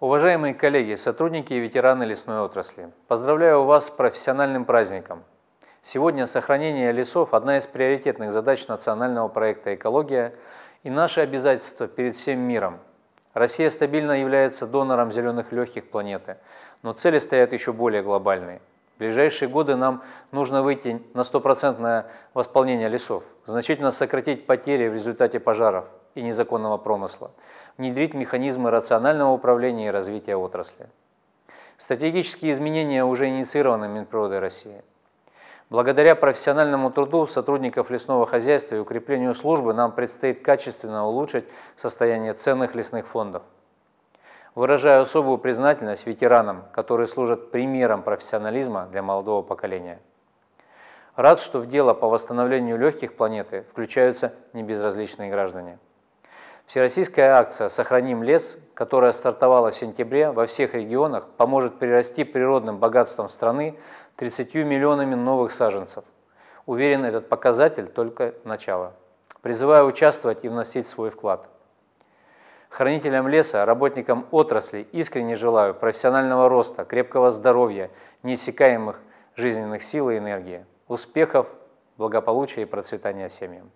Уважаемые коллеги, сотрудники и ветераны лесной отрасли, поздравляю вас с профессиональным праздником. Сегодня сохранение лесов – одна из приоритетных задач национального проекта «Экология» и наше обязательство перед всем миром. Россия стабильно является донором зеленых легких планеты, но цели стоят еще более глобальные – в ближайшие годы нам нужно выйти на стопроцентное восполнение лесов, значительно сократить потери в результате пожаров и незаконного промысла, внедрить механизмы рационального управления и развития отрасли. Стратегические изменения уже инициированы Минприродой России. Благодаря профессиональному труду сотрудников лесного хозяйства и укреплению службы нам предстоит качественно улучшить состояние ценных лесных фондов – Выражаю особую признательность ветеранам, которые служат примером профессионализма для молодого поколения. Рад, что в дело по восстановлению легких планеты включаются небезразличные граждане. Всероссийская акция «Сохраним лес», которая стартовала в сентябре во всех регионах, поможет прирасти природным богатством страны 30 миллионами новых саженцев. Уверен, этот показатель только начало. Призываю участвовать и вносить свой вклад – Хранителям леса, работникам отрасли искренне желаю профессионального роста, крепкого здоровья, неиссякаемых жизненных сил и энергии, успехов, благополучия и процветания семьям.